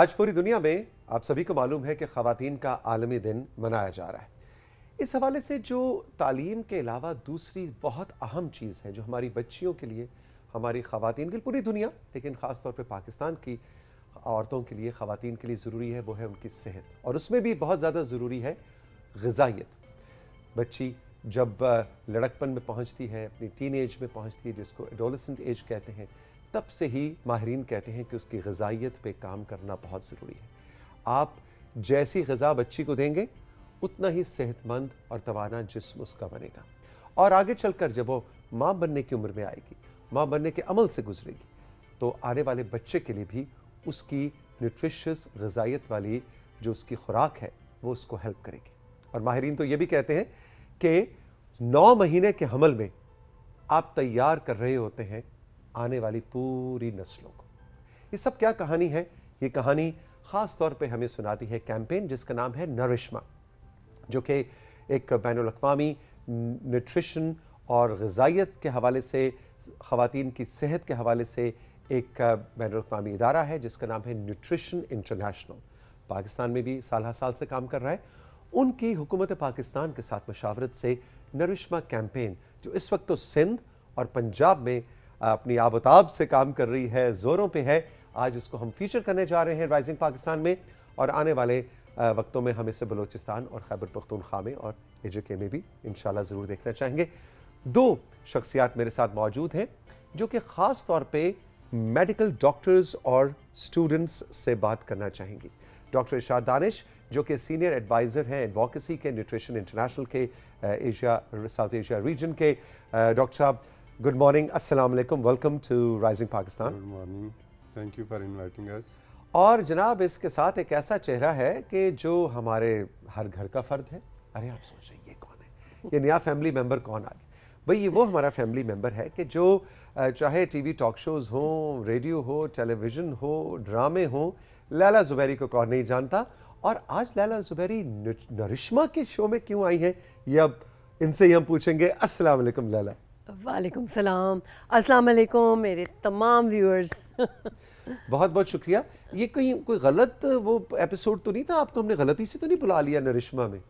आज पूरी दुनिया में आप सभी को मालूम है कि खातन का आलमी दिन मनाया जा रहा है इस हवाले से जो तालीम के अलावा दूसरी बहुत अहम चीज़ है जो हमारी बच्चियों के लिए हमारी खातन के लिए पूरी दुनिया लेकिन ख़ास तौर पर पाकिस्तान की औरतों के लिए खातन के लिए ज़रूरी है वो है उनकी सेहत और उसमें भी बहुत ज़्यादा ज़रूरी है गजाइत बच्ची जब लड़कपन में पहुँचती है अपनी टीन एज में पहुँचती है जिसको एडोलसेंट एज कहते हैं तब से ही माहरीन कहते हैं कि उसकी गजाइत पे काम करना बहुत ज़रूरी है आप जैसी गज़ा बच्ची को देंगे उतना ही सेहतमंद और तोाना जिसम उसका बनेगा और आगे चल कर जब वो माँ बनने की उम्र में आएगी माँ बनने के अमल से गुजरेगी तो आने वाले बच्चे के लिए भी उसकी न्यूट्रिशस गजाइत वाली जो उसकी खुराक है वो उसको हेल्प करेगी और माहरीन तो ये भी कहते हैं कि नौ महीने के हमल में आप तैयार कर रहे होते हैं आने वाली पूरी नस्लों को ये सब क्या कहानी है ये कहानी ख़ास तौर पे हमें सुनाती है कैंपेन जिसका नाम है नरिश्मा जो कि एक बैन अवी न्यूट्रिशन और गजाइत के हवाले से ख़वान की सेहत के हवाले से एक बैन अवी इदारा है जिसका नाम है न्यूट्रिशन इंटरनेशनल पाकिस्तान में भी साल साल से काम कर रहा है उनकी हुकूमत पाकिस्तान के साथ मशावरत से नरिश्मा कैंपेन जो इस वक्त तो सिंध और पंजाब में अपनी आबताब से काम कर रही है ज़ोरों पे है आज इसको हम फीचर करने जा रहे हैं राइजिंग पाकिस्तान में और आने वाले वक्तों में हम इसे बलोचिस्तान और खैबर पख्तूनख्वा में और एजे में भी इन ज़रूर देखना चाहेंगे दो शख्सियात मेरे साथ मौजूद हैं जो कि ख़ास तौर पर मेडिकल डॉक्टर्स और स्टूडेंट्स से बात करना चाहेंगी डॉक्टर इशाद दानिश जो कि सीनियर एडवाइज़र हैं एडवोकेसी के न्यूट्रिशन इंटरनेशनल के एशिया साउथ एशिया रीजन के डॉक्टर साहब Good morning. Assalamu alaikum. Welcome to Rising Pakistan. Good morning. Thank you for inviting us. और जनाब इसके साथ एक ऐसा चेहरा है कि जो हमारे हर घर का फ़र्द है अरे आप सोच रहे ये कौन है ये नया फैमिली मेम्बर कौन आ गया भाई ये वो हमारा फैमिली मेम्बर है कि जो चाहे टीवी टॉक शोज़ हों रेडियो हो टेलीविज़न हो ड्रामे हों लैला ज़ुबैरी को कौन नहीं जानता और आज लैला ज़ुबैरी नरिश्मा के शो में क्यों आई है ये अब इनसे ही हम पूछेंगे असलम लैला वालेकुम सलाम अस्सलाम वालेकुम मेरे तमाम व्यूअर्स बहुत बहुत शुक्रिया ये कहीं कोई गलत वो एपिसोड तो नहीं था आपको हमने गलती से तो नहीं बुला लिया नरिश्मा में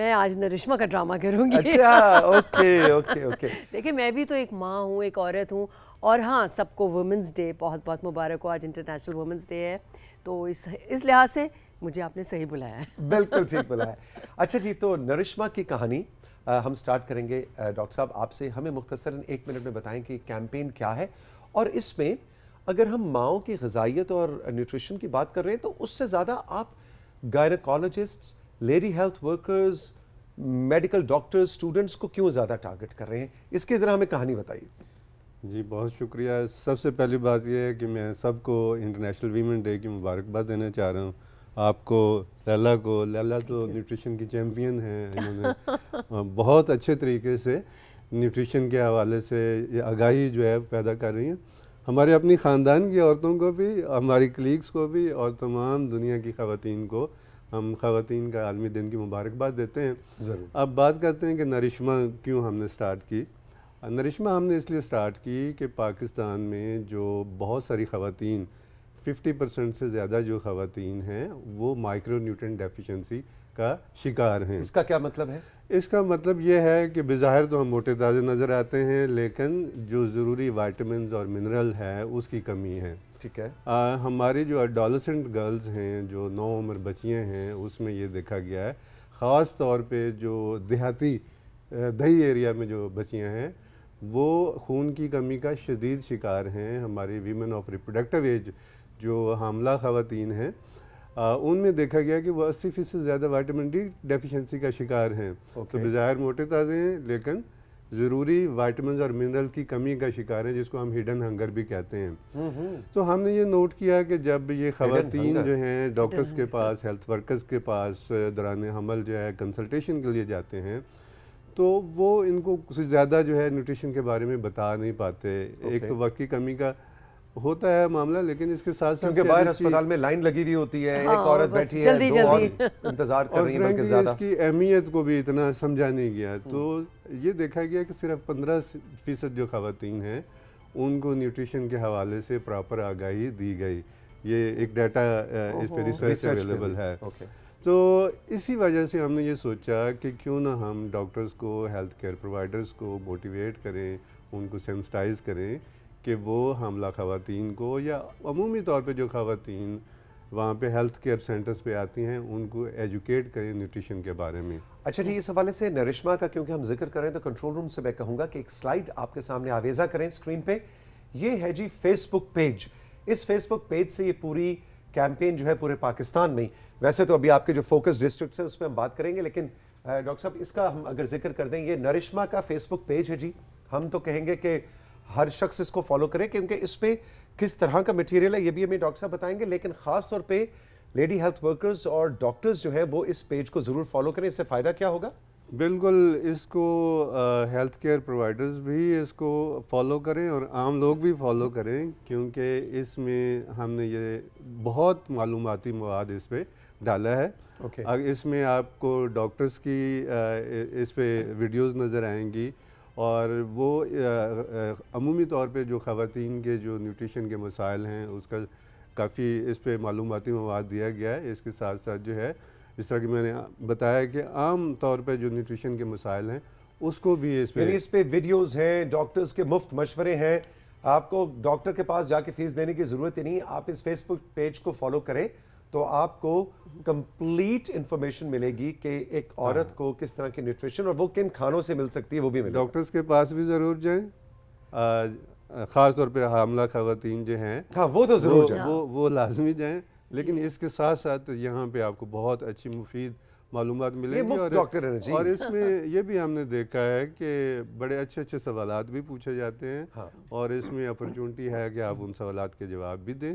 मैं आज नरिश्मा का ड्रामा करूंगी अच्छा ओके ओके ओके देखिए मैं भी तो एक माँ हूँ एक औरत हूँ और हाँ सबको वुमेंस डे बहुत बहुत मुबारक हो आज इंटरनेशनल वुमेंस डे है तो इस इस लिहाज से मुझे आपने सही बुलाया है बिल्कुल ठीक बुलाया अच्छा जी तो नरिश्मा की कहानी हम स्टार्ट करेंगे डॉक्टर साहब आपसे हमें मुख्तसर एक मिनट में बताएं कि कैंपेन क्या है और इसमें अगर हम माओ की गजाइत और न्यूट्रिशन की बात कर रहे हैं तो उससे ज़्यादा आप gynaecologists lady health workers medical doctors students को क्यों ज़्यादा टारगेट कर रहे हैं इसके ज़रा हमें कहानी बताइए जी बहुत शुक्रिया सबसे पहली बात यह है कि मैं सबको इंटरनेशनल वीमेन डे की मुबारकबाद देना चाह रहा हूँ आपको लैला को लैला तो न्यूट्रिशन की चैम्पियन है इन्होंने बहुत अच्छे तरीके से न्यूट्रिशन के हवाले से आगाही जो है पैदा कर रही हैं हमारे अपनी ख़ानदान की औरतों को भी हमारी क्लीग्स को भी और तमाम दुनिया की खातन को हम खातन का आलमी दिन की मुबारकबाद देते हैं अब बात करते हैं कि नरिश्मा क्यों हमने स्टार्ट की नरिश्मा हमने इसलिए स्टार्ट की कि पाकिस्तान में जो बहुत सारी खातन 50 परसेंट से ज़्यादा जो खातन हैं वो माइक्रो न्यूट्रन डेफिशेंसी का शिकार हैं इसका क्या मतलब है इसका मतलब ये है कि बज़ाहिर तो हम मोटे ताज़े नज़र आते हैं लेकिन जो ज़रूरी वाइटमिन और मिनरल है उसकी कमी है ठीक है आ, हमारी जो अडोलसेंट गर्ल्स हैं जो नौ उम्र बचियाँ हैं उसमें ये देखा गया है ख़ास तौर पर जो देहाती दही एरिया में जो बचियाँ हैं वो खून की कमी का शदीद शिकार हैं हमारी वीमेन ऑफ रिप्रोडक्टिव एज जो हमला ख़वान हैं उनमें देखा गया कि वो अस्सी फ़ीसद ज़्यादा वाइटामिन डी डेफिशिएंसी का शिकार हैं तो okay. तो बाज़ाहिर मोटे ताज़े हैं लेकिन ज़रूरी वाइटमिन और मिनरल की कमी का शिकार हैं जिसको हम हिडन हंगर भी कहते हैं हम्म, हम्म। तो हमने ये नोट किया कि जब ये ख़वान जो हैं डॉक्टर्स के पास हेल्थ वर्कर्स के पास दौरान हमल जो है कंसल्टेशन के लिए जाते हैं तो वो इनको कुछ ज़्यादा जो है न्यूट्रिशन के बारे में बता नहीं पाते okay. एक तो वक्त की कमी का होता है मामला लेकिन इसके साथ साथ क्योंकि बाहर अस्पताल में लाइन लगी हुई होती है हाँ, एक औरत बैठी है दो और इंतजार कर रही है ज्यादा इसकी अहमियत को भी इतना समझा नहीं गया हम्म। तो ये देखा गया कि सिर्फ पंद्रह फीसद जो खातन हैं उनको न्यूट्रिशन के हवाले से प्रॉपर आगाही दी गई ये एक डाटा इस पर रिसर्च अवेलेबल है तो इसी वजह से हमने ये सोचा कि क्यों ना हम डॉक्टर्स को हेल्थ केयर प्रोवाइडर्स को मोटिवेट करें उनको सेंसटाइज करें कि वो हमला ख़वान को या अमूमी तौर पर जो खातन वहाँ पे हेल्थ केयर सेंटर्स पे आती हैं उनको एजुकेट करें न्यूट्रिशन के बारे में अच्छा जी इस हवाले से नरिश्मा का क्योंकि हम जिक्र करें तो कंट्रोल रूम से मैं कहूँगा कि एक स्लाइड आपके सामने आवेजा करें स्क्रीन पे ये है जी फेसबुक पेज इस फेसबुक पेज से ये पूरी कैंपेन जो है पूरे पाकिस्तान में वैसे तो अभी आपके जो फोकस डिस्ट्रिक्ट है उसमें हम बात करेंगे लेकिन डॉक्टर साहब इसका हम अगर जिक्र कर दें ये नरिश्मा का फेसबुक पेज है जी हम तो कहेंगे कि हर शख्स इसको फॉलो करे क्योंकि इस पर किस तरह का मटेरियल है ये भी हमें डॉक्टर साहब बताएंगे लेकिन ख़ास तौर पे लेडी हेल्थ वर्कर्स और डॉक्टर्स जो है वो इस पेज को ज़रूर फॉलो करें इससे फ़ायदा क्या होगा बिल्कुल इसको हेल्थ केयर प्रोवाइडर्स भी इसको फॉलो करें और आम लोग भी फॉलो करें क्योंकि इसमें हमने ये बहुत मालूमती मवाद इस पर डाला है okay. इसमें आपको डॉक्टर्स की आ, इस पर वीडियोज़ नज़र आएंगी और वो अमूमी तौर पे जो ख़वान के जो न्यूट्रिशन के मसाइल हैं उसका काफ़ी इस पर मालूमती मवाद दिया गया है इसके साथ साथ जो है जिस तरह की मैंने बताया कि आम तौर पर जो न्यूट्रिशन के मसाइल हैं उसको भी इस पर इस पर वीडियोज़ हैं डॉक्टर्स के मुफ्त मशवरे हैं आपको डॉक्टर के पास जाके फीस देने की ज़रूरत ही नहीं आप इस फेसबुक पेज को फॉलो करें तो आपको कंप्लीट इंफॉर्मेशन मिलेगी कि एक औरत हाँ। को किस तरह की न्यूट्रिशन और वो किन खानों से मिल सकती है वो भी मिले डॉक्टर्स के पास भी ज़रूर जाएं ख़ास तौर पे हामला खातन जो हैं हाँ वो तो ज़रूर जाएं वो वो लाजमी जाएं लेकिन इसके साथ साथ यहाँ पे आपको बहुत अच्छी मुफीद मालूम मिलेगी और डॉक्टर और इसमें ये भी हमने देखा है कि बड़े अच्छे अच्छे सवाल भी पूछे जाते हैं हाँ। और इसमें अपॉर्चुनिटी है कि आप उन सवाल के जवाब भी दें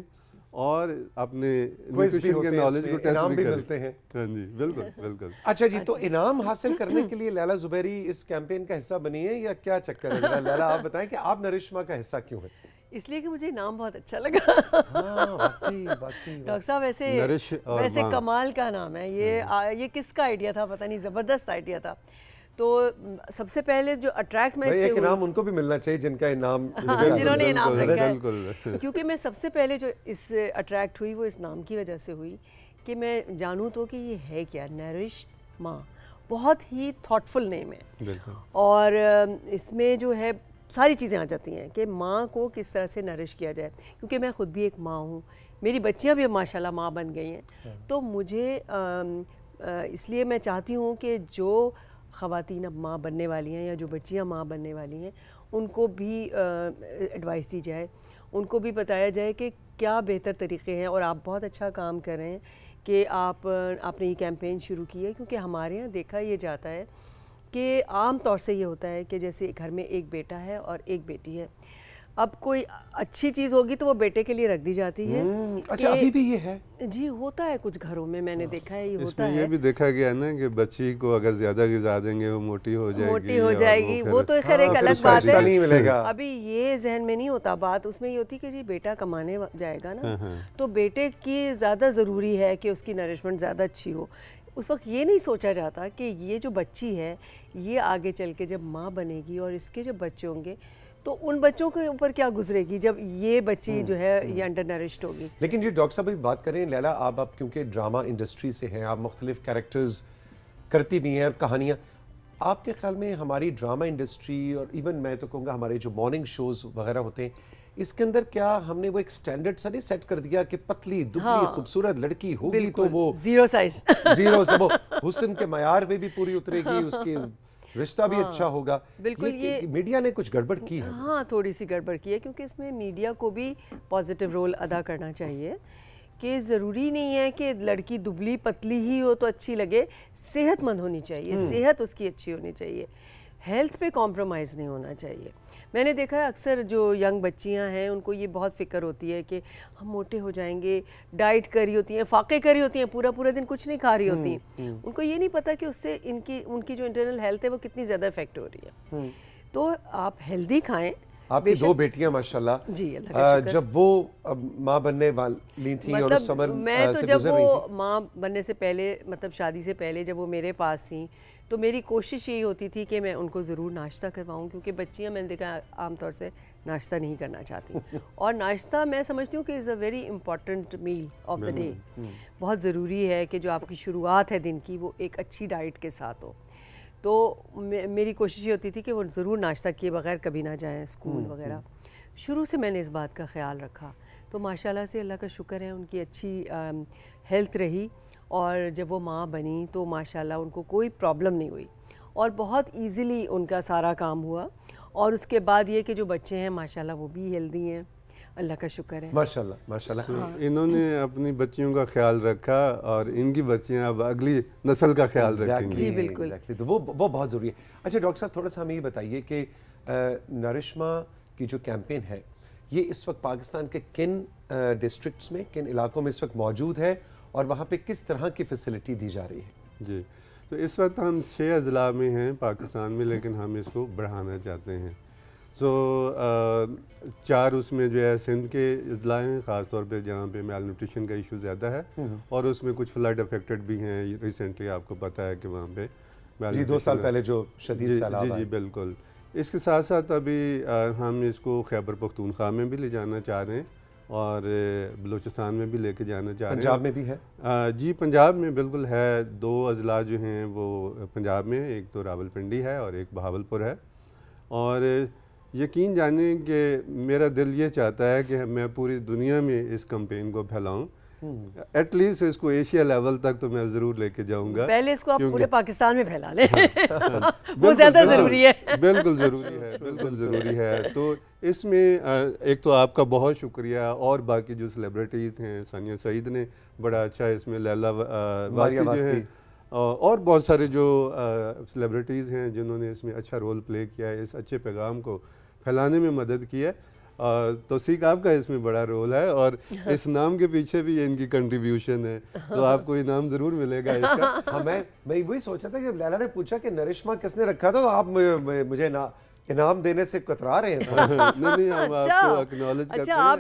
और अपने के नॉलेज को टेस्ट भी, भी मिलते हैं हाँ जी बिल्कुल बिल्कुल अच्छा जी हाँ तो इनाम हासिल करने के लिए लैला जुबैरी इस कैंपेन का हिस्सा बनी है या क्या चक्कर है लैला आप बताएं कि आप नरिश्मा का हिस्सा क्यों है इसलिए कि मुझे नाम बहुत अच्छा लगा हाँ, डॉक्टर साहब वैसे वैसे कमाल का नाम है ये हाँ। आ, ये किसका आइडिया था पता नहीं ज़बरदस्त आइडिया था तो सबसे पहले जो अट्रैक्ट मैं एक इनाम उनको भी मिलना चाहिए जिनका इनाम हाँ, जिन्होंने इनाम रखा क्योंकि मैं सबसे पहले जो इस अट्रैक्ट हुई वो इस नाम की वजह से हुई कि मैं जानूँ तो कि ये है क्या नरिश माँ बहुत ही थॉटफुल नेम है और इसमें जो है सारी चीज़ें आ जाती हैं कि माँ को किस तरह से नरिश किया जाए क्योंकि मैं ख़ुद भी एक माँ हूँ मेरी बच्चियाँ भी माशाल्लाह माँ बन गई हैं हाँ। तो मुझे इसलिए मैं चाहती हूँ कि जो खातन अब माँ बनने वाली हैं या जो बच्चियाँ माँ बनने वाली हैं उनको भी एडवाइस दी जाए उनको भी बताया जाए कि क्या बेहतर तरीके हैं और आप बहुत अच्छा काम कर रहे हैं कि आप आपने ये कैंपेन शुरू की है क्योंकि हमारे यहाँ देखा ये जाता है कि आम तौर से ये होता है कि जैसे घर में एक बेटा है और एक बेटी है अब कोई अच्छी चीज होगी तो वो बेटे के लिए रख दी जाती है हम्म, अच्छा अभी भी ये है जी होता है कुछ घरों में मैंने देखा है ये होता है ये भी देखा गया ना कि बच्ची को अगर ज्यादा गिजा देंगे वो मोटी हो जाएगी मोटी हो जाएगी वो, वो तो खैर एक हाँ, अलग बात है नहीं मिलेगा अभी ये जहन में नहीं होता बात उसमें ये होती कि जी बेटा कमाने जाएगा ना हाँ, हाँ। तो बेटे की ज्यादा जरूरी है कि उसकी नरिशमेंट ज्यादा अच्छी हो उस वक्त ये नहीं सोचा जाता कि ये जो बच्ची है ये आगे चल के जब माँ बनेगी और इसके जब बच्चे होंगे तो उन बच्चों के ऊपर क्या गुजरेगी जब ये बच्ची हम्म, जो है ये अंडर हम्म। नरिश्ड होगी लेकिन ये डॉक्टर साहब बात करें लैला आप आप क्योंकि ड्रामा इंडस्ट्री से हैं आप मुख्तलिफ कैरेक्टर्स करती भी हैं और कहानियाँ आपके ख्याल में हमारी ड्रामा इंडस्ट्री और इवन मैं तो कहूँगा हमारे जो मॉर्निंग शोज़ वगैरह होते हैं इसके अंदर क्या हमने वो एक स्टैंडर्ड सा नहीं सेट कर दिया कि पतली दुबली हाँ, खूबसूरत लड़की होगी तो वो जीरो साइज जीरो से वो हुसन के मैार में भी पूरी उतरेगी उसके रिश्ता भी हाँ, अच्छा होगा बिल्कुल ये, ये मीडिया ने कुछ गड़बड़ की है हाँ थोड़ी सी गड़बड़ की है क्योंकि इसमें मीडिया को भी पॉजिटिव रोल अदा करना चाहिए कि ज़रूरी नहीं है कि लड़की दुबली पतली ही हो तो अच्छी लगे सेहतमंद होनी चाहिए हम्म। सेहत उसकी अच्छी होनी चाहिए हेल्थ पे कॉम्प्रोमाइज़ नहीं होना चाहिए मैंने देखा है अक्सर जो यंग बच्चियां हैं उनको ये बहुत फिक्र होती है कि हम मोटे हो जाएंगे डाइट करी होती हैं फाके करी होती हैं पूरा पूरा दिन कुछ नहीं खा रही होती हम्म, हम्म। उनको ये नहीं पता कि उससे इनकी उनकी जो इंटरनल हेल्थ है वो कितनी ज़्यादा इफेक्ट हो रही है हम्म। तो आप हेल्दी खाएँ आपकी दो बेटियां माशाल्लाह जी आ, जब वो माँ बनने वाली थी मतलब और समर मैं तो जब वो माँ बनने से पहले मतलब शादी से पहले जब वो मेरे पास थी तो मेरी कोशिश यही होती थी कि मैं उनको ज़रूर नाश्ता करवाऊँ क्योंकि बच्चियाँ मैंने देखा आमतौर से नाश्ता नहीं करना चाहती और नाश्ता मैं समझती हूँ कि is a very important meal of the day बहुत ज़रूरी है कि जो आपकी शुरुआत है दिन की वो एक अच्छी डाइट के साथ हो तो मे मेरी कोशिश ये होती थी कि वो ज़रूर नाश्ता किए बगैर कभी ना जाएँ स्कूल हम्म, वगैरह हम्म। शुरू से मैंने इस बात का ख्याल रखा तो माशाल्लाह से अल्लाह का शुक्र है उनकी अच्छी हेल्थ रही और जब वो माँ बनी तो माशाल्लाह उनको कोई प्रॉब्लम नहीं हुई और बहुत इजीली उनका सारा काम हुआ और उसके बाद ये कि जो बच्चे हैं माशाल्लाह वो भी हेल्दी हैं अल्लाह का शुक्र है माशाल्लाह माशाल्लाह हाँ।, हाँ। इन्होंने अपनी बच्चियों का ख्याल रखा और इनकी बच्चियाँ अब अगली नस्ल का ख्याल रखेंगी जी बिल्कुल exactly. तो वो वो बहुत ज़रूरी है अच्छा डॉक्टर साहब थोड़ा सा हमें ये बताइए कि नरिशमा की जो कैंपेन है ये इस वक्त पाकिस्तान के किन डिस्ट्रिक्ट्स में किन इलाकों में इस वक्त मौजूद है और वहाँ पे किस तरह की फैसिलिटी दी जा रही है जी तो इस वक्त हम छः अजला में हैं पाकिस्तान में लेकिन हम इसको बढ़ाना चाहते हैं सो so, चार उसमें जो है सिंध के अजला हैं ख़ास तौर जहाँ पे मेल न्यूट्रिशन का इशू ज़्यादा है हम्म। और उसमें कुछ फ्लड अफेक्टेड भी हैं रिसेंटली आपको पता है कि वहाँ पे जी दो साल पहले जो शदीद जी जी, जी बिल्कुल इसके साथ साथ अभी आ, हम इसको खैबर पख्तूनख्वा में भी ले जाना चाह रहे हैं और बलूचिस्तान में भी लेके जाना चाह रहे हैं पंजाब में भी है आ, जी पंजाब में बिल्कुल है दो अजला जो हैं वो पंजाब में एक तो रावलपिंडी है और एक बहावलपुर है और यकीन जाने कि मेरा दिल ये चाहता है कि मैं पूरी दुनिया में इस कम्पेन को फैलाऊँ एटलीस्ट hmm. इसको एशिया लेवल तक तो मैं ज़रूर लेके जाऊंगा पहले इसको आप पूरे पाकिस्तान में फैला लें हाँ, हाँ, वो ज़्यादा ज़रूरी है बिल्कुल ज़रूरी है बिल्कुल ज़रूरी है तो इसमें एक तो आपका बहुत शुक्रिया और बाकी जो सेलिब्रिटीज़ हैं सानिया सईद ने बड़ा अच्छा इसमें लैला वास्ती जो हैं और बहुत सारे जो सेलिब्रिटीज़ हैं जिन्होंने इसमें अच्छा रोल प्ले किया है इस अच्छे पैगाम को फैलाने में मदद की है तो सीख आपका इसमें बड़ा रोल है और हाँ। इस नाम के पीछे भी इनकी कंट्रीब्यूशन है तो हाँ। आपको ये नाम जरूर मिलेगा इसका हाँ मैं मैं वही सोचा था कि लैला ने पूछा कि नरिश्मा किसने रखा था तो आप मुझे ना इनाम देने से कतरा रहे हैं तो। नहीं अच्छा। अच्छा, हाँ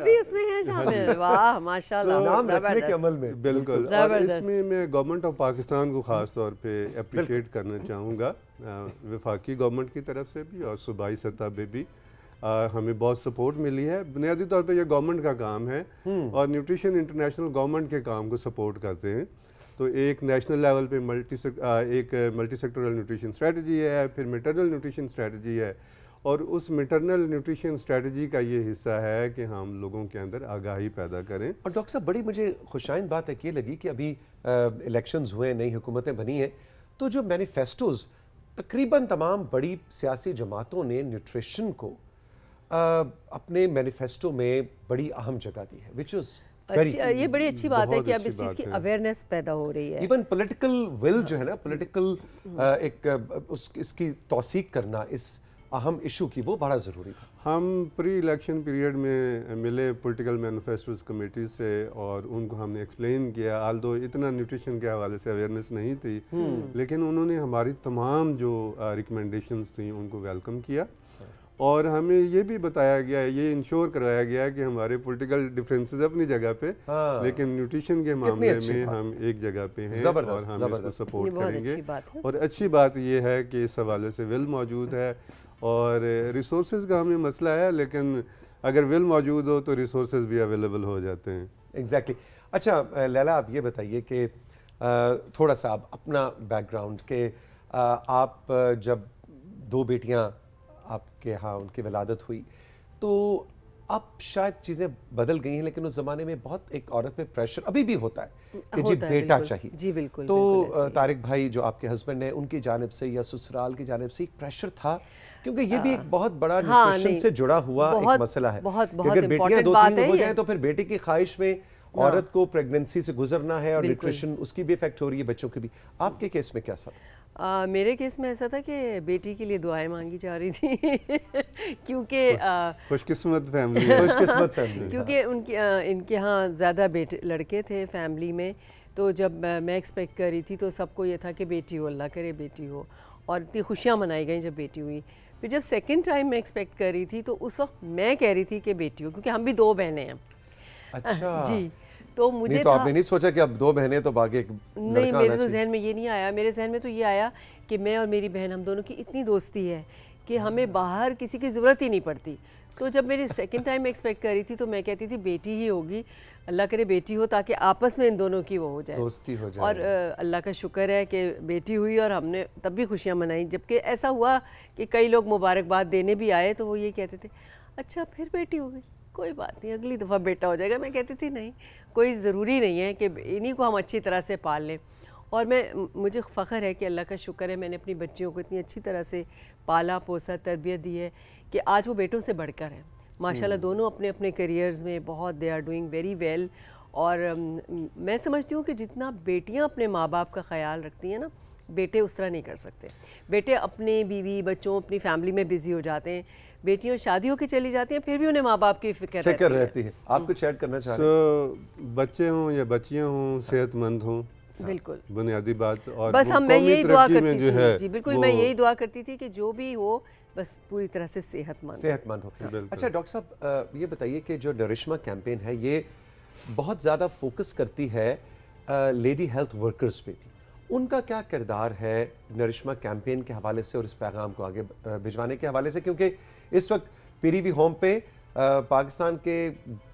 बिल्कुल इसमें मैं गवर्नमेंट ऑफ पाकिस्तान को खास तौर पर अप्रिशिएट करना चाहूँगा विफाकी गवर्नमेंट की तरफ से भी और सूबाई सतह पर भी आ, हमें बहुत सपोर्ट मिली है बुनियादी तौर पे ये गवर्नमेंट का काम है हम्म। और न्यूट्रिशन इंटरनेशनल गवर्नमेंट के काम को सपोर्ट करते हैं तो एक नेशनल लेवल पे मल्टी एक मल्टी सेक्टोरल न्यूट्रिशन स्ट्रेटजी है फिर मेटरनल न्यूट्रिशन स्ट्रेटजी है और उस मेटरनल न्यूट्रिशन स्ट्रेटजी का ये हिस्सा है कि हम लोगों के अंदर आगाही पैदा करें और डॉक्टर साहब बड़ी मुझे खुशाइन बात एक ये लगी कि अभी इलेक्शंस हुए नई हुकूमतें बनी हैं तो जो मैनिफेस्टोज़ तकरीबन तमाम बड़ी सियासी जमातों ने न्यूट्रिशन को अपने मैनिफेस्टो में बड़ी अहम जगह दी है विच इज़ ये बड़ी अच्छी बात है कि अब इस चीज़ की अवेयरनेस पैदा हो रही है इवन पॉलिटिकल विल जो है ना पॉलिटिकल हाँ। हम्म। एक उस इसकी तोसीक करना इस अहम इशू की वो बड़ा ज़रूरी था हम प्री इलेक्शन पीरियड में मिले पॉलिटिकल मैनिफेस्टोज कमेटी से और उनको हमने एक्सप्लेन किया आल दो इतना न्यूट्रिशन के हवाले से अवेयरनेस नहीं थी हम्म। लेकिन उन्होंने हमारी तमाम जो रिकमेंडेशन थी उनको वेलकम किया और हमें ये भी बताया गया है ये इंश्योर करवाया गया है कि हमारे पॉलिटिकल डिफरेंसेस अपनी जगह पे हाँ। लेकिन न्यूट्रिशन के मामले में हम एक जगह पे हैं और हम इसको सपोर्ट करेंगे अच्छी और अच्छी बात ये है कि इस हवाले से विल मौजूद है और रिसोर्स का हमें मसला है लेकिन अगर विल मौजूद हो तो रिसोर्स भी अवेलेबल हो जाते हैं एग्जैक्टली exactly. अच्छा लैला आप ये बताइए कि थोड़ा सा आप अपना बैकग्राउंड के आप जब दो बेटियाँ आपके यहाँ उनकी वलादत हुई तो अब शायद चीज़ें बदल गई हैं लेकिन उस ज़माने में बहुत एक औरत पे प्रेशर अभी भी होता है कि जी बेटा चाहिए जी बिल्कुल तो बिल्कुल तारिक भाई जो आपके हस्बैंड है उनकी जानब से या ससुराल की जानब से एक प्रेशर था क्योंकि ये भी एक हाँ। बहुत बड़ा न्यूट्रिशन हाँ, से जुड़ा हुआ एक मसला है बहुत, बहुत अगर बेटियां दो तीन हो जाए तो फिर बेटे की ख्वाहिश में हाँ। औरत को प्रेगनेंसी से गुजरना है और न्यूट्रिशन उसकी भी इफेक्ट हो रही है बच्चों की भी आपके केस हाँ। में क्या सब आ, मेरे केस में ऐसा था कि बेटी के लिए दुआएं मांगी जा रही थी क्योंकि खुशकिस्मत फैमिली खुशकिस्मत फैमिली क्योंकि उनके इनके यहाँ ज़्यादा बेटे लड़के थे फैमिली में तो जब मैं एक्सपेक्ट कर रही थी तो सबको ये था कि बेटी हो अल्लाह करे बेटी हो और इतनी खुशियाँ मनाई गई जब बेटी हुई फिर जब सेकेंड टाइम मैं एक्सपेक्ट कर रही थी तो उस वक्त मैं कह रही थी कि बेटी हो क्योंकि हम भी दो बहनें हैं अच्छा जी तो मुझे नहीं तो आपने नहीं सोचा कि अब दो बहनें तो बाकी एक नहीं मेरे तो जहन में ये नहीं आया मेरे जहन में तो ये आया कि मैं और मेरी बहन हम दोनों की इतनी दोस्ती है कि हमें बाहर किसी की ज़रूरत ही नहीं पड़ती तो जब मेरी सेकंड टाइम एक्सपेक्ट करी थी तो मैं कहती थी बेटी ही होगी अल्लाह करे बेटी हो ताकि आपस में इन दोनों की वो हो जाए दोस्ती हो जाए और अल्लाह का शुक्र है कि बेटी हुई और हमने तब भी खुशियाँ मनाई जबकि ऐसा हुआ कि कई लोग मुबारकबाद देने भी आए तो वो ये कहते थे अच्छा फिर बेटी हो गई कोई बात नहीं अगली दफ़ा बेटा हो जाएगा मैं कहती थी नहीं कोई ज़रूरी नहीं है कि इन्हीं को हम अच्छी तरह से पाल लें और मैं मुझे फ़ख्र है कि अल्लाह का शुक्र है मैंने अपनी बच्चियों को इतनी अच्छी तरह से पाला पोसा तरबियत दी है कि आज वो बेटों से बढ़कर हैं माशाल्लाह हम्म। दोनों अपने अपने करियर्स में बहुत they are doing very well और मैं समझती हूँ कि जितना बेटियाँ अपने माँ बाप का ख्याल रखती हैं ना बेटे उस तरह नहीं कर सकते बेटे अपने बीवी बच्चों अपनी फैमिली में बिज़ी हो जाते हैं बेटियों शादियों की चली जाती हैं फिर भी उन्हें माँ बाप की फिक्र रहती, रहती है, है। आप हम्म। कुछ ऐड करना चाहते हैं so, बच्चे हों या बच्चियाँ हों सेहतमंद हों बिल्कुल बुनियादी बात और बस हम मैं यही दुआ करती जो है जी बिल्कुल मैं यही दुआ करती थी कि जो भी हो बस पूरी तरह से सेहतमंद सेहतमंद हो अच्छा डॉक्टर साहब ये बताइए कि जो नरिश्मा कैंपेन है ये बहुत ज़्यादा फोकस करती है लेडी हेल्थ वर्कर्स पे भी उनका क्या किरदार है नरिश्मा कैंपेन के हवाले से और इस पैगाम को आगे भिजवाने के हवाले से क्योंकि इस वक्त पीरी वी होम पे पाकिस्तान के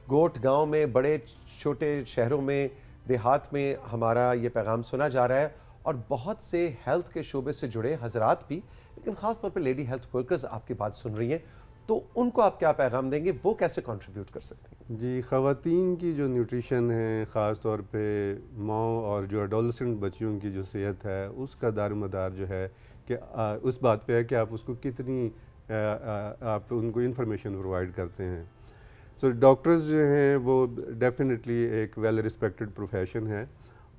गोट गांव में बड़े छोटे शहरों में देहात में हमारा ये पैगाम सुना जा रहा है और बहुत से हेल्थ के शोबे से जुड़े हजरात भी लेकिन ख़ास तौर पर लेडी हेल्थ वर्कर्स आपकी बात सुन रही हैं तो उनको आप क्या पैगाम देंगे वो कैसे कंट्रीब्यूट कर सकते हैं जी ख़वान की जो न्यूट्रिशन है ख़ास तौर पे माओ और जो एडोलसेंट बच्चियों की जो सेहत है उसका दार जो है कि उस बात पे है कि आप उसको कितनी आप उनको इंफॉर्मेशन प्रोवाइड करते हैं सो so, डॉक्टर्स जो हैं वो डेफिनेटली एक वेल रिस्पेक्टेड प्रोफेशन है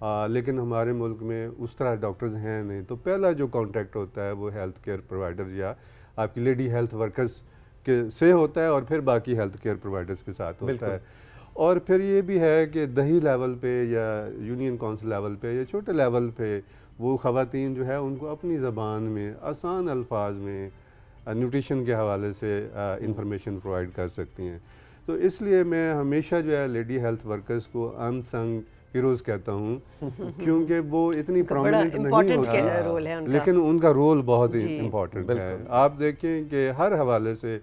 आ, लेकिन हमारे मुल्क में उस तरह डॉक्टर्स हैं नहीं तो पहला जो कांटेक्ट होता है वो हेल्थ केयर प्रोवाइडर या आपकी लेडी हेल्थ वर्कर्स के से होता है और फिर बाकी हेल्थ केयर प्रोवाइडर्स के साथ होता है और फिर ये भी है कि दही लेवल पे या यूनियन काउंसिल लेवल पे या छोटे लेवल पे वो ख़वान जो है उनको अपनी ज़बान में आसान अल्फाज में न्यूट्रिशन के हवाले से इंफॉर्मेशन प्रोवाइड कर सकती हैं तो इसलिए मैं हमेशा जो है लेडी हेल्थ वर्कर्स को अनसंग हीरोज कहता हूँ क्योंकि वो इतनी प्रोमिनेंट नहीं होती लेकिन उनका रोल बहुत ही इम्पोर्टेंट है आप देखें कि हर हवाले से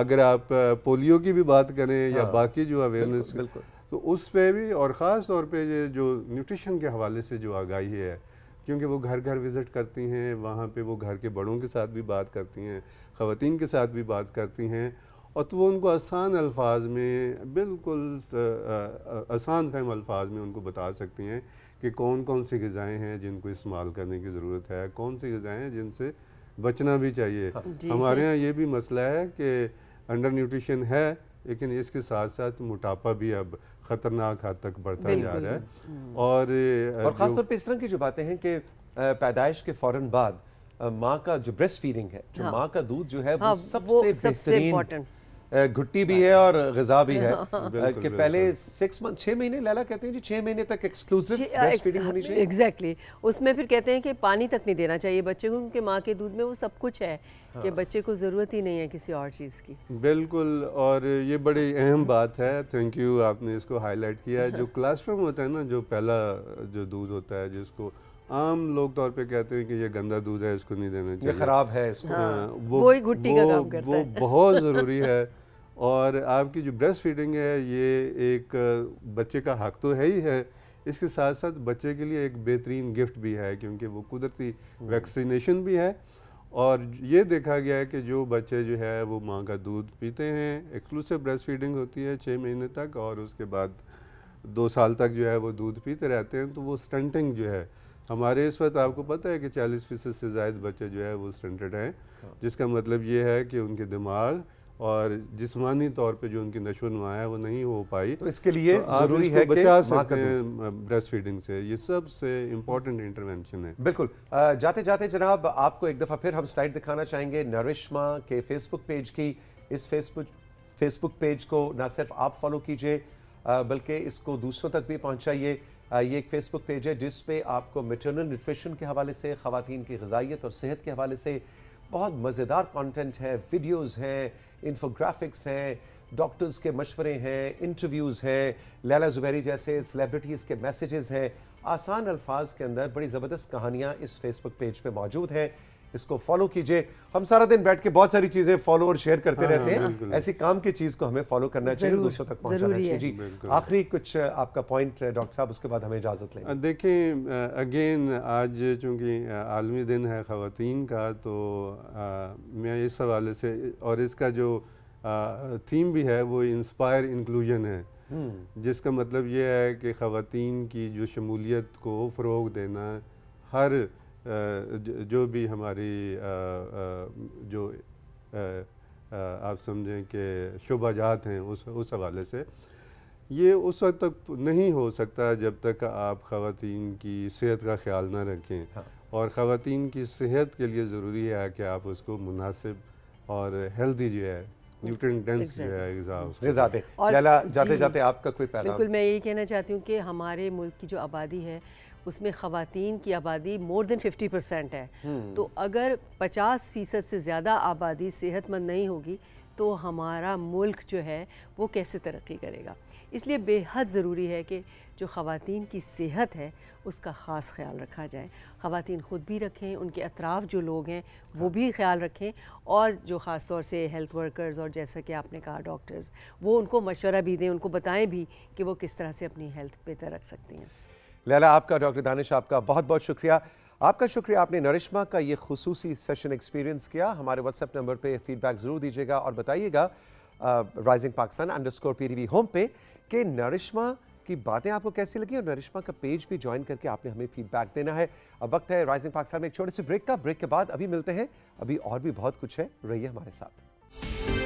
अगर आप पोलियो की भी बात करें हाँ, या बाकी जो अवेयरनेस तो उस पर भी और ख़ास तौर पर जो न्यूट्रिशन के हवाले से जो आगाही है क्योंकि वो घर घर विज़िट करती हैं वहाँ पे वो घर के बड़ों के साथ भी बात करती हैं ख़वान के साथ भी बात करती हैं और तो वो उनको आसान अल्फाज में बिल्कुल आसान फैम अल्फाज में उनको बता सकती हैं कि कौन कौन सी गज़ाएँ हैं जिनको इस्तेमाल करने की ज़रूरत है कौन सी गज़ाएँ हैं जिनसे बचना भी चाहिए हाँ। हमारे हाँ। यहाँ ये भी मसला है कि अंडर न्यूट्रिशन है लेकिन इसके साथ साथ मोटापा भी अब खतरनाक हद तक बढ़ता जा रहा है हम्म। और और ख़ासतौर पर इस तरह की जो बातें हैं कि पैदाइश के फ़ौर बाद माँ का जो ब्रेस्ट फीडिंग है जो हाँ, माँ का दूध जो है हाँ, वो सबसे बेहतरीन घुट्टी भी है हाँ। और गजा भी है हाँ। कि पहले सिक्स मंथ छः महीने लैला कहते हैं जी छः महीने तक एक्सक्लूसिव होनी चाहिए एग्जैक्टली उसमें फिर कहते हैं कि पानी तक नहीं देना चाहिए बच्चे को क्योंकि माँ के दूध में वो सब कुछ है कि हाँ। बच्चे को ज़रूरत ही नहीं है किसी और चीज़ की बिल्कुल और ये बड़ी अहम बात है थैंक यू आपने इसको हाईलाइट किया है जो क्लासरूम होता है ना जो पहला जो दूध होता है जिसको आम लोग तौर पे कहते हैं कि ये गंदा दूध है इसको नहीं देना चाहिए ख़राब है इसको हाँ, हाँ वो वो, घुट्टी का काम करता वो है। बहुत ज़रूरी है और आपकी जो ब्रेस्ट फीडिंग है ये एक बच्चे का हक तो है ही है इसके साथ साथ बच्चे के लिए एक बेहतरीन गिफ्ट भी है क्योंकि वो कुदरती वैक्सीनेशन हम्म। भी है और ये देखा गया है कि जो बच्चे जो है वो माँ का दूध पीते हैं एक्सक्लूसिव ब्रेस्ट फीडिंग होती है छः महीने तक और उसके बाद दो साल तक जो है वो दूध पीते रहते हैं तो वो स्टंटिंग जो है हमारे इस वक्त आपको पता है कि 40 फीसद से ज्यादा बच्चे जो है वो स्टैंडर्ड हैं हाँ। जिसका मतलब ये है कि उनके दिमाग और जिसमानी तौर पे जो उनकी नुमा है वो नहीं हो पाई तो इसके लिए तो ज़रूरी है बचा सकते हैं ब्रेस्ट फीडिंग से ये सबसे इम्पोर्टेंट इंटरवेंशन है बिल्कुल जाते जाते जनाब आपको एक दफ़ा फिर हम स्लाइड दिखाना चाहेंगे नरिश्मा के फेसबुक पेज की इस फेसबुक फेसबुक पेज को ना सिर्फ आप फॉलो कीजिए बल्कि इसको दूसरों तक भी पहुँचाइए ये एक फेसबुक पेज है जिस पे आपको मेटरनल न्यूट्रिशन के हवाले से ख़वान की गजाइत और सेहत के हवाले से बहुत मज़ेदार कंटेंट है वीडियोस हैं इन्फोग्राफिक्स हैं डॉक्टर्स के मशवरे हैं इंटरव्यूज़ हैं लैला जुबैरी जैसे सेलिब्रिटीज़ के मैसेजेस हैं आसान अल्फाज के अंदर बड़ी ज़बरदस्त कहानियाँ इस फेसबुक पेज पे मौजूद हैं इसको फॉलो कीजिए हम सारा दिन बैठ के बहुत सारी चीजें फॉलो और शेयर करते हाँ, रहते हैं ऐसी काम की चीज को हमें फॉलो करना चाहिए दूसरों तक पहुंचाना चाहिए जी आखिरी कुछ आपका पॉइंट डॉक्टर साहब उसके बाद हमें इजाजत लें देखें अगेन आज चूंकि आलमी दिन है खातन का तो आ, मैं इस हवाले से और इसका जो आ, थीम भी है वो इंस्पायर इंक्लूजन है हम्म। जिसका मतलब ये है कि खातन की जो शमूलियत को फ़रोग देना हर जो भी हमारी जो आप समझें कि शुभाजात हैं उस उस हवाले से ये उस वक्त तक नहीं हो सकता जब तक आप खातन की सेहत का ख्याल ना रखें हाँ। और ख़वान की सेहत के लिए ज़रूरी है कि आप उसको मुनासिब और हेल्दी जो है हाँ। जाते जाते आपका कोई बिल्कुल मैं यही कहना चाहती हूँ कि हमारे मुल्क की जो आबादी है उसमें ख़वान की आबादी मोर देन 50 परसेंट है हम्म। तो अगर 50 फ़ीसद से ज़्यादा आबादी सेहतमंद नहीं होगी तो हमारा मुल्क जो है वो कैसे तरक्की करेगा इसलिए बेहद ज़रूरी है कि जो ख़वान की सेहत है उसका ख़ास ख्याल रखा जाए ख़वान ख़ुद भी रखें उनके अतराफ जो लोग हैं वो हाँ। भी ख्याल रखें और जो ख़ास तौर से हेल्थ वर्कर्स और जैसा कि आपने कहा डॉक्टर्स वो उनको मशवरा भी दें उनको बताएं भी कि वो किस तरह से अपनी हेल्थ बेहतर रख सकती हैं लैला आपका डॉक्टर दानिश आपका बहुत बहुत शुक्रिया आपका शुक्रिया आपने नरिश्मा का ये खसूसी सेशन एक्सपीरियंस किया हमारे व्हाट्सएप नंबर पे फीडबैक ज़रूर दीजिएगा और बताइएगा rising Pakistan underscore P V home पे कि नरिश्मा की बातें आपको कैसी लगी और नरिश्मा का पेज भी ज्वाइन करके आपने हमें फीडबैक देना है अब वक्त है राइजिंग पाकिस्तान में एक छोटे से ब्रेक का ब्रेक के बाद अभी मिलते हैं अभी और भी बहुत कुछ है रहिए हमारे साथ